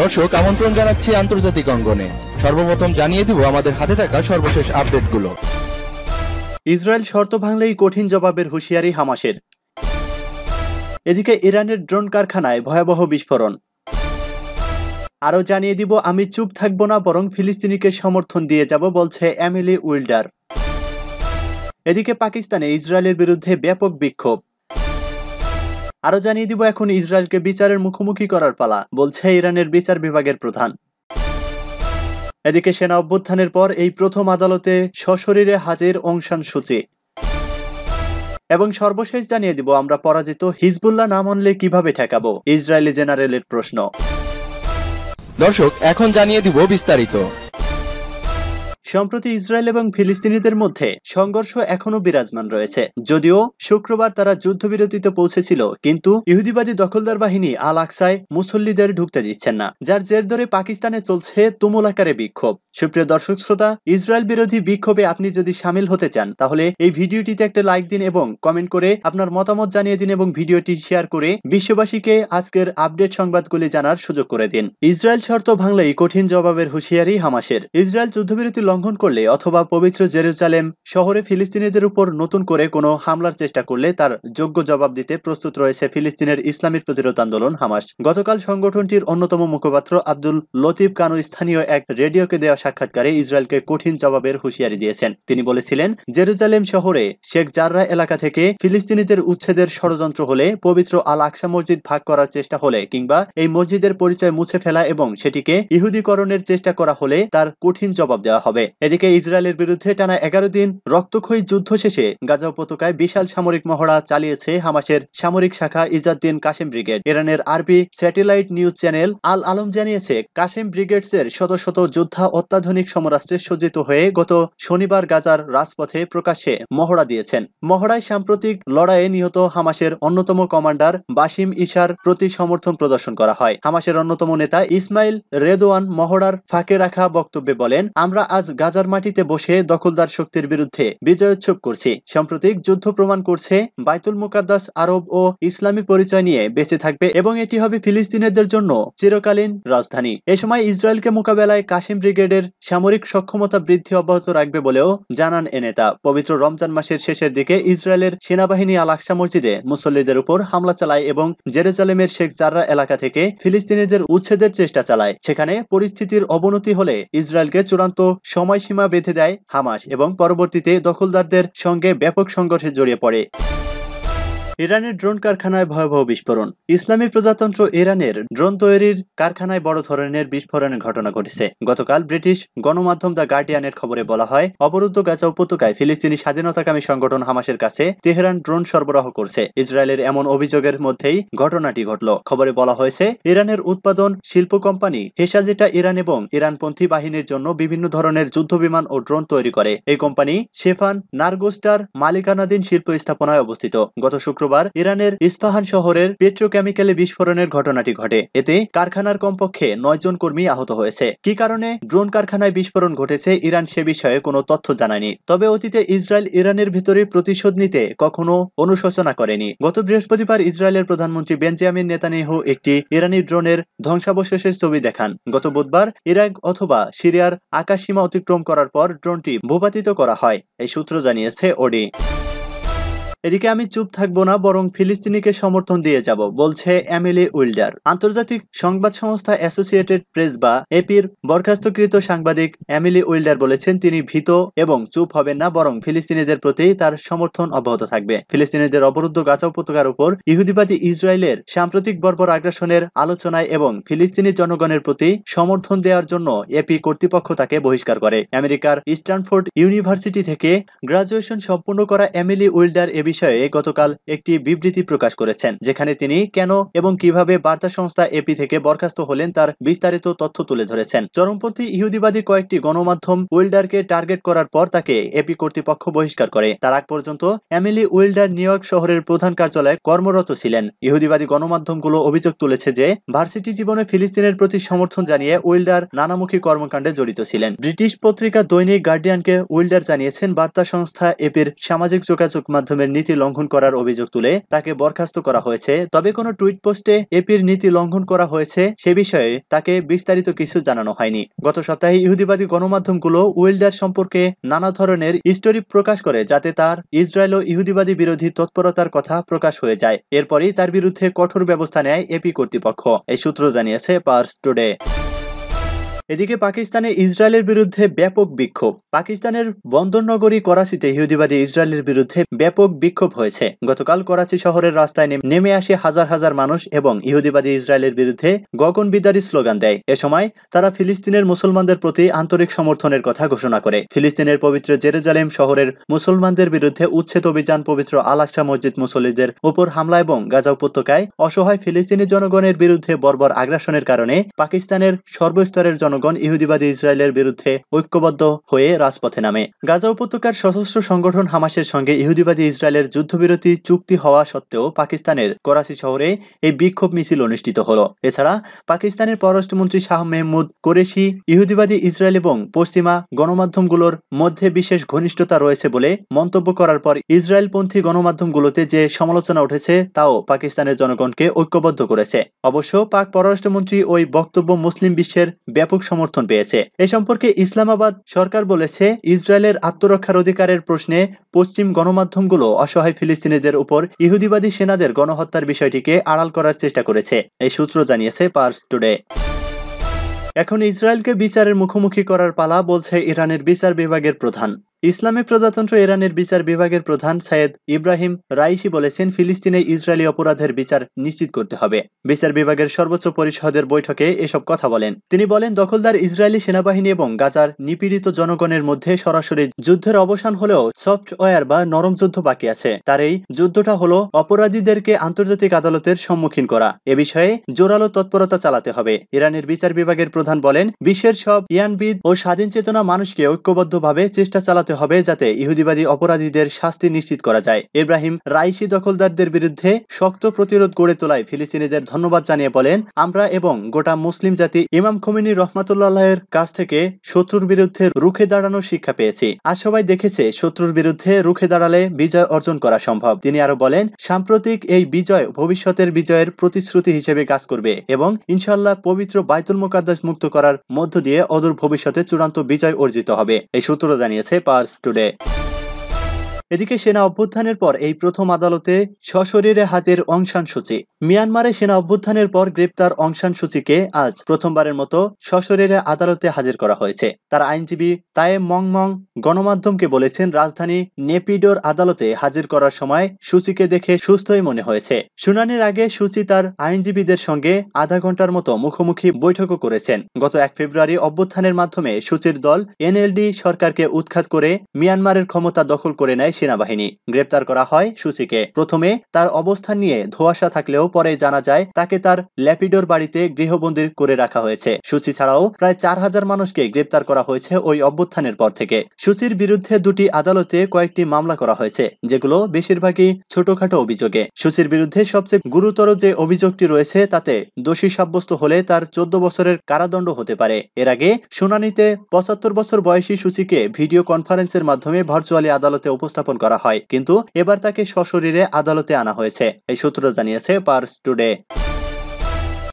দর্শক আমন্ত্রণ জানাচ্ছি আন্তর্জাতিক অঙ্গনে সর্বপ্রথম জানিয়ে দিব আমাদের হাতে থাকা সর্বশেষ আপডেটগুলো ইসরায়েল শর্ত ভাঙলেই কঠিন জবাবের হুঁশিয়ারি হামাসের এদিকে ইরানের ড্রোন কারখানায় ভয়াবহ বিস্ফোরণ আরও জানিয়ে দিব আমি চুপ থাকব না বরং ফিলিস্তিনিকে সমর্থন দিয়ে যাব বলছে এমিলি উইল্ডার এদিকে পাকিস্তানে ইসরায়েলের বিরুদ্ধে ব্যাপক বিক্ষোভ আরো জানিয়ে দিব এখন ইসরায়েলকে বিচারের মুখোমুখি করার পালা বলছে ইরানের বিচার বিভাগের প্রধান এদিকে সেনা অভ্যুত্থানের পর এই প্রথম আদালতে সশরীরে হাজির অংশান সূচি এবং সর্বশেষ জানিয়ে দিব আমরা পরাজিত হিজবুল্লাহ না মানলে কিভাবে ঠেকাবো ইসরায়েলি জেনারেলের প্রশ্ন দর্শক এখন জানিয়ে দিব বিস্তারিত সম্প্রতি ইসরায়েল এবং ফিলিস্তিনিদের মধ্যে সংঘর্ষ এখনও বিরাজমান রয়েছে যদিও শুক্রবার তারা যুদ্ধবিরতিতে পৌঁছেছিল কিন্তু ইহুদিবাদী দখলদার বাহিনী আল আকসায় মুসল্লিদের ঢুকতে দিচ্ছেন না যার জের ধরে পাকিস্তানে চলছে তুমুল আকারে বিক্ষোভ সুপ্রিয় দর্শক শ্রোতা ইসরায়েল বিরোধী বিক্ষোভে আপনি যদি সামিল হতে চান তাহলে এই ভিডিওটিতে একটা লাইক দিন এবং কমেন্ট করে আপনার মতামত জানিয়ে দিন এবং ভিডিওটি শেয়ার করে বিশ্ববাসীকে আজকের আপডেট সংবাদগুলি জানার সুযোগ করে দিন ইসরায়েল শর্ত ভাঙলেই কঠিন জবাবের হুঁশিয়ারি হামাসের ইসরায়েল যুদ্ধবিরতি লঙ্ঘন লঙ্ঘন করলে অথবা পবিত্র জেরুজালেম শহরে ফিলিস্তিনিদের উপর নতুন করে কোনো হামলার চেষ্টা করলে তার যোগ্য জবাব দিতে প্রস্তুত রয়েছে ফিলিস্তিনের ইসলামিক প্রতিরোধ আন্দোলন হামাস গতকাল সংগঠনটির অন্যতম মুখপাত্র আব্দুল লতিফ কানু স্থানীয় এক রেডিওকে দেওয়া সাক্ষাৎকারে ইসরায়েলকে কঠিন জবাবের হুঁশিয়ারি দিয়েছেন তিনি বলেছিলেন জেরুজালেম শহরে শেখ জাররা এলাকা থেকে ফিলিস্তিনিদের উচ্ছেদের ষড়যন্ত্র হলে পবিত্র আল আকসা মসজিদ ভাগ করার চেষ্টা হলে কিংবা এই মসজিদের পরিচয় মুছে ফেলা এবং সেটিকে ইহুদিকরণের চেষ্টা করা হলে তার কঠিন জবাব দেওয়া হবে এদিকে ইসরায়েলের বিরুদ্ধে টানা এগারো দিন রক্তক্ষয়ী যুদ্ধ শেষে গাজা উপত্যকায় বিশাল সামরিক মহড়া চালিয়েছে হামাসের সামরিক শাখা ইজাদ্দিন কাশেম ব্রিগেড ইরানের আরবি satellite news channel Al Alam জানিয়েছে কাশেম ব্রিগেডসের শত শত যোদ্ধা অত্যাধুনিক সমরাষ্ট্রে সজ্জিত হয়ে গত শনিবার গাজার রাজপথে প্রকাশ্যে মহড়া দিয়েছেন মহড়ায় সাম্প্রতিক লড়াইয়ে নিহত হামাসের অন্যতম কমান্ডার বাসিম ইশার প্রতি সমর্থন প্রদর্শন করা হয় হামাসের অন্যতম নেতা ইসমাইল রেদোয়ান মহড়ার ফাঁকে রাখা বক্তব্যে বলেন আমরা আজ গাজার মাটিতে বসে দখলদার শক্তির বিরুদ্ধে বিজয়োৎসব করছি সাম্প্রতিক যুদ্ধ প্রমাণ করছে বাইতুল মুকাদ্দাস আরব ও ইসলামী পরিচয় নিয়ে বেঁচে থাকবে এবং এটি হবে ফিলিস্তিনেদের জন্য চিরকালীন রাজধানী এ সময় ইসরায়েলকে মোকাবেলায় কাশিম ব্রিগেডের সামরিক সক্ষমতা বৃদ্ধি অব্যাহত রাখবে বলেও জানান এ নেতা পবিত্র রমজান মাসের শেষের দিকে ইসরায়েলের সেনাবাহিনী আল আকসা মসজিদে মুসল্লিদের উপর হামলা চালায় এবং জেরুজালেমের শেখ জাররা এলাকা থেকে ফিলিস্তিনিদের উচ্ছেদের চেষ্টা চালায় সেখানে পরিস্থিতির অবনতি হলে ইসরায়েলকে চূড়ান্ত সময় সময়সীমা বেঁধে দেয় হামাস এবং পরবর্তীতে দখলদারদের সঙ্গে ব্যাপক সংঘর্ষে জড়িয়ে পড়ে ইরানের ড্রোন কারখানায় ভয়াবহ বিস্ফোরণ ইসলামী প্রজাতন্ত্র ইরানের ড্রোন তৈরির কারখানায় বড় ধরনের বিস্ফোরণের ঘটনা ঘটেছে গতকাল ব্রিটিশ গণমাধ্যম দ্য গার্ডিয়ানের খবরে বলা হয় অবরুদ্ধ গাজা উপত্যকায় ফিলিস্তিনি স্বাধীনতাকামী সংগঠন হামাসের কাছে তেহরান ড্রোন সরবরাহ করছে ইসরায়েলের এমন অভিযোগের মধ্যেই ঘটনাটি ঘটল খবরে বলা হয়েছে ইরানের উৎপাদন শিল্প কোম্পানি হেসাজেটা ইরান এবং ইরানপন্থী বাহিনীর জন্য বিভিন্ন ধরনের যুদ্ধ বিমান ও ড্রোন তৈরি করে এই কোম্পানি শেফান নার্গোস্টার মালিকানাধীন শিল্প স্থাপনায় অবস্থিত গত শুক্রবার শুক্রবার ইরানের ইস্পাহান শহরের পেট্রোকেমিক্যালে বিস্ফোরণের ঘটনাটি ঘটে এতে কারখানার কমপক্ষে নয়জন কর্মী আহত হয়েছে কি কারণে ড্রোন কারখানায় বিস্ফোরণ ঘটেছে ইরান সে বিষয়ে কোনো তথ্য জানায়নি তবে অতীতে ইসরায়েল ইরানের ভিতরে প্রতিশোধ নিতে কখনো অনুশোচনা করেনি গত বৃহস্পতিবার ইসরায়েলের প্রধানমন্ত্রী বেঞ্জামিন নেতানেহু একটি ইরানি ড্রোনের ধ্বংসাবশেষের ছবি দেখান গত বুধবার ইরাক অথবা সিরিয়ার আকাশ সীমা অতিক্রম করার পর ড্রোনটি ভূপাতিত করা হয় এই সূত্র জানিয়েছে ওডি এদিকে আমি চুপ থাকব না বরং ফিলিস্তিনিকে সমর্থন দিয়ে যাব বলছে এমিলি উইল্ডার আন্তর্জাতিক সংবাদ সংস্থা অ্যাসোসিয়েটেড প্রেস বা এপির বরখাস্তকৃত সাংবাদিক এমিলি উইল্ডার বলেছেন তিনি ভীত এবং চুপ হবেন না বরং ফিলিস্তিনিদের প্রতি তার সমর্থন অব্যাহত থাকবে ফিলিস্তিনিদের অবরুদ্ধ গাজা উপত্যকার উপর ইহুদিবাদী ইসরায়েলের সাম্প্রতিক বর্বর আগ্রাসনের আলোচনায় এবং ফিলিস্তিনি জনগণের প্রতি সমর্থন দেওয়ার জন্য এপি কর্তৃপক্ষ তাকে বহিষ্কার করে আমেরিকার ইস্টার্নফোর্ড ইউনিভার্সিটি থেকে গ্রাজুয়েশন সম্পন্ন করা এমিলি উইল্ডার এবি বিষয়ে গতকাল একটি বিবৃতি প্রকাশ করেছেন যেখানে তিনি কেন এবং কিভাবে বার্তা সংস্থা এপি থেকে বরখাস্ত হলেন তার বিস্তারিত তথ্য তুলে ধরেছেন চরমপন্থী ইহুদিবাদী কয়েকটি গণমাধ্যম উইল্ডারকে টার্গেট করার পর তাকে এপি কর্তৃপক্ষ বহিষ্কার করে তার আগ পর্যন্ত অ্যামিলি উইল্ডার নিউ ইয়র্ক শহরের প্রধান কার্যালয়ে কর্মরত ছিলেন ইহুদিবাদী গণমাধ্যমগুলো অভিযোগ তুলেছে যে ভার্সিটি জীবনে ফিলিস্তিনের প্রতি সমর্থন জানিয়ে উইল্ডার নানামুখী কর্মকাণ্ডে জড়িত ছিলেন ব্রিটিশ পত্রিকা দৈনিক গার্ডিয়ানকে উইল্ডার জানিয়েছেন বার্তা সংস্থা এপির সামাজিক যোগাযোগ মাধ্যমের নীতি লঙ্ঘন করার অভিযোগ তুলে তাকে বরখাস্ত করা হয়েছে তবে কোনো টুইট পোস্টে এপির নীতি লঙ্ঘন করা হয়েছে সে বিষয়ে তাকে বিস্তারিত কিছু জানানো হয়নি গত সপ্তাহে ইহুদিবাদী গণমাধ্যমগুলো উইল্ডার সম্পর্কে নানা ধরনের স্টোরি প্রকাশ করে যাতে তার ইসরায়েল ও ইহুদিবাদী বিরোধী তৎপরতার কথা প্রকাশ হয়ে যায় এরপরই তার বিরুদ্ধে কঠোর ব্যবস্থা নেয় এপি কর্তৃপক্ষ এই সূত্র জানিয়েছে পার্স টুডে এদিকে পাকিস্তানে ইসরায়েলের বিরুদ্ধে ব্যাপক বিক্ষোভ পাকিস্তানের বন্দরনগরী করাচিতে ইহুদিবাদী ইসরায়েলের বিরুদ্ধে ব্যাপক বিক্ষোভ হয়েছে গতকাল করাচি শহরের রাস্তায় নেমে আসে হাজার হাজার মানুষ এবং ইহুদিবাদী ইসরায়েলের বিরুদ্ধে গগন বিদারী স্লোগান দেয় এ সময় তারা ফিলিস্তিনের মুসলমানদের প্রতি আন্তরিক সমর্থনের কথা ঘোষণা করে ফিলিস্তিনের পবিত্র জেরুজালেম শহরের মুসলমানদের বিরুদ্ধে উচ্ছেদ অভিযান পবিত্র আলাকসা মসজিদ মুসল্লিদের উপর হামলা এবং গাজা উপত্যকায় অসহায় ফিলিস্তিনি জনগণের বিরুদ্ধে বর্বর আগ্রাসনের কারণে পাকিস্তানের সর্বস্তরের জনগণ ইহুদিবাদী ইসরায়েলের বিরুদ্ধে ঐক্যবদ্ধ হয়ে রাজপথে নামে গাজা উপত্যকার সশস্ত্র সংগঠন হামাসের সঙ্গে ইহুদিবাদী ইসরায়েলের যুদ্ধবিরতি চুক্তি হওয়া সত্ত্বেও পাকিস্তানের করাচি শহরে এই বিক্ষোভ মিছিল অনুষ্ঠিত হল এছাড়া পাকিস্তানের পররাষ্ট্রমন্ত্রী শাহ মেহমুদ কোরেশি ইহুদিবাদী ইসরায়েল এবং পশ্চিমা গণমাধ্যমগুলোর মধ্যে বিশেষ ঘনিষ্ঠতা রয়েছে বলে মন্তব্য করার পর ইসরায়েলপন্থী গণমাধ্যমগুলোতে যে সমালোচনা উঠেছে তাও পাকিস্তানের জনগণকে ঐক্যবদ্ধ করেছে অবশ্য পাক পররাষ্ট্রমন্ত্রী ওই বক্তব্য মুসলিম বিশ্বের ব্যাপক সমর্থন পেয়েছে এ সম্পর্কে ইসলামাবাদ সরকার বলেছে রয়েছে ইসরায়েলের আত্মরক্ষার অধিকারের প্রশ্নে পশ্চিম গণমাধ্যমগুলো অসহায় ফিলিস্তিনিদের উপর ইহুদিবাদী সেনাদের গণহত্যার বিষয়টিকে আড়াল করার চেষ্টা করেছে এই সূত্র জানিয়েছে পার্স টুডে এখন ইসরায়েলকে বিচারের মুখোমুখি করার পালা বলছে ইরানের বিচার বিভাগের প্রধান ইসলামী প্রজাতন্ত্র ইরানের বিচার বিভাগের প্রধান সায়েদ ইব্রাহিম রাইসি বলেছেন ফিলিস্তিনে ইসরায়েলি অপরাধের বিচার নিশ্চিত করতে হবে বিচার বিভাগের সর্বোচ্চ পরিষদের বৈঠকে এসব কথা বলেন তিনি বলেন দখলদার ইসরায়েলি সেনাবাহিনী এবং গাজার নিপীড়িত জনগণের মধ্যে সরাসরি যুদ্ধের অবসান হলেও সফটওয়্যার বা নরম যুদ্ধ বাকি আছে তার এই যুদ্ধটা হলো অপরাধীদেরকে আন্তর্জাতিক আদালতের সম্মুখীন করা এ বিষয়ে জোরালো তৎপরতা চালাতে হবে ইরানের বিচার বিভাগের প্রধান বলেন বিশ্বের সব ইয়ানবিদ ও স্বাধীন চেতনা মানুষকে ঐক্যবদ্ধভাবে চেষ্টা চালাতে করতে হবে যাতে ইহুদিবাদী অপরাধীদের শাস্তি নিশ্চিত করা যায় ইব্রাহিম রাইসি দখলদারদের বিরুদ্ধে শক্ত প্রতিরোধ গড়ে তোলায় ফিলিস্তিনিদের ধন্যবাদ জানিয়ে বলেন আমরা এবং গোটা মুসলিম জাতি ইমাম খমিনী রহমাতুল্লাহের কাছ থেকে শত্রুর বিরুদ্ধে রুখে দাঁড়ানোর শিক্ষা পেয়েছি আজ সবাই দেখেছে শত্রুর বিরুদ্ধে রুখে দাঁড়ালে বিজয় অর্জন করা সম্ভব তিনি আরো বলেন সাম্প্রতিক এই বিজয় ভবিষ্যতের বিজয়ের প্রতিশ্রুতি হিসেবে কাজ করবে এবং ইনশাল্লাহ পবিত্র বাইতুল মোকাদ্দাস মুক্ত করার মধ্য দিয়ে অদূর ভবিষ্যতে চূড়ান্ত বিজয় অর্জিত হবে এই সূত্র জানিয়েছে পাওয়া hours today. এদিকে সেনা অভ্যুত্থানের পর এই প্রথম আদালতে সশরীরে হাজির অংশান সূচি মিয়ানমারে সেনা অভ্যুত্থানের পর গ্রেপ্তার অংশান সূচিকে আজ প্রথমবারের মতো সশরীরে আদালতে হাজির করা হয়েছে তার আইনজীবী মং মং গণমাধ্যমকে বলেছেন রাজধানী নেপিডোর আদালতে হাজির করার সময় সূচিকে দেখে সুস্থই মনে হয়েছে শুনানির আগে সূচি তার আইনজীবীদের সঙ্গে আধা ঘন্টার মতো মুখোমুখি বৈঠকও করেছেন গত এক ফেব্রুয়ারি অভ্যুত্থানের মাধ্যমে সূচির দল এনএলডি সরকারকে উৎখাত করে মিয়ানমারের ক্ষমতা দখল করে নেয় সেনাবাহিনী গ্রেপ্তার করা হয় সুচিকে প্রথমে তার অবস্থান নিয়ে ধোয়াশা থাকলেও পরে জানা যায় তাকে তার ল্যাপিডোর বাড়িতে গৃহবন্দী করে রাখা হয়েছে সুচি ছাড়াও প্রায় চার হাজার মানুষকে গ্রেপ্তার করা হয়েছে ওই অভ্যুত্থানের পর থেকে সুচির বিরুদ্ধে দুটি আদালতে কয়েকটি মামলা করা হয়েছে যেগুলো বেশিরভাগই ছোটখাটো অভিযোগে সুচির বিরুদ্ধে সবচেয়ে গুরুতর যে অভিযোগটি রয়েছে তাতে দোষী সাব্যস্ত হলে তার চোদ্দ বছরের কারাদণ্ড হতে পারে এর আগে শুনানিতে পঁচাত্তর বছর বয়সী সুচিকে ভিডিও কনফারেন্সের মাধ্যমে ভার্চুয়ালি আদালতে উপস্থাপন দাফন করা হয় কিন্তু এবার তাকে সশরীরে আদালতে আনা হয়েছে এই সূত্র জানিয়েছে পার্স টুডে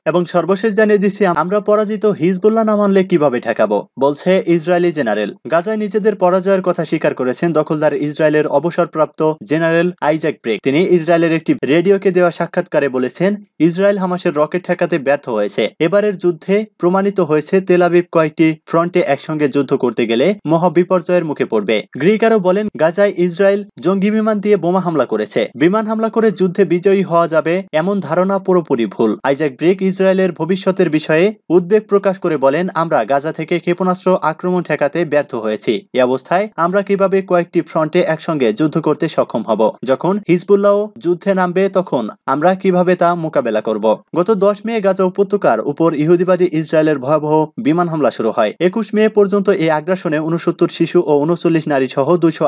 এবং সর্বশেষ জানিয়ে দিচ্ছি আমরা পরাজিত হিজবুল্লাহ না মানলে কিভাবে ঠেকাবো বলছে ইসরায়েলি জেনারেল গাজায় নিজেদের পরাজয়ের কথা স্বীকার করেছেন দখলদার ইসরায়েলের অবসরপ্রাপ্ত জেনারেল আইজাক ব্রেক তিনি ইসরায়েলের একটি রেডিওকে দেওয়া সাক্ষাৎকারে বলেছেন ইসরায়েল হামাসের রকেট ঠেকাতে ব্যর্থ হয়েছে এবারের যুদ্ধে প্রমাণিত হয়েছে তেলাবিব কয়েকটি ফ্রন্টে একসঙ্গে যুদ্ধ করতে গেলে মহাবিপর্যয়ের মুখে পড়বে গ্রিক আরও বলেন গাজায় ইসরায়েল জঙ্গি বিমান দিয়ে বোমা হামলা করেছে বিমান হামলা করে যুদ্ধে বিজয়ী হওয়া যাবে এমন ধারণা পুরোপুরি ভুল আইজাক ব্রেক ইসরায়েলের ভবিষ্যতের বিষয়ে উদ্বেগ প্রকাশ করে বলেন আমরা গাজা থেকে ক্ষেপণাস্ত্র আক্রমণ ঠেকাতে ব্যর্থ হয়েছি এ অবস্থায় আমরা কিভাবে কয়েকটি ফ্রন্টে একসঙ্গে যুদ্ধ করতে সক্ষম হব যখন হিজবুল্লাহ যুদ্ধে নামবে তখন আমরা কিভাবে তা মোকাবেলা করব গত দশ মে গাজা উপত্যকার উপর ইহুদিবাদী ইসরায়েলের ভয়াবহ বিমান হামলা শুরু হয় একুশ মে পর্যন্ত এই আগ্রাসনে উনসত্তর শিশু ও উনচল্লিশ নারী সহ দুইশো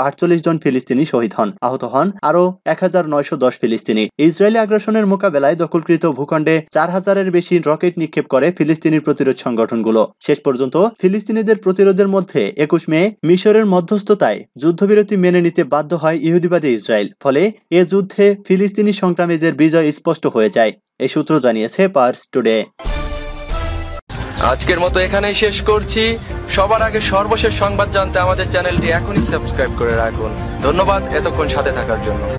জন ফিলিস্তিনি শহীদ হন আহত হন আরও এক হাজার দশ ফিলিস্তিনি ইসরায়েলি আগ্রাসনের মোকাবেলায় দখলকৃত ভূখণ্ডে চার হাজারের বেশি রকেট নিক্ষেপ করে ফিলিস্তিনি প্রতিরোধ সংগঠনগুলো শেষ পর্যন্ত ফিলিস্তিনিদের প্রতিরোধের মধ্যে একুশ মে মিশরের মধ্যস্থতায় যুদ্ধবিরতি মেনে নিতে বাধ্য হয় ইহুদিবাদী ইসরায়েল ফলে এ যুদ্ধে ফিলিস্তিনি সংগ্রামীদের বিজয় স্পষ্ট হয়ে যায় এই সূত্র জানিয়েছে পার্স টুডে আজকের মতো এখানেই শেষ করছি সবার আগে সর্বশেষ সংবাদ জানতে আমাদের চ্যানেলটি এখনই সাবস্ক্রাইব করে রাখুন ধন্যবাদ এতক্ষণ সাথে থাকার জন্য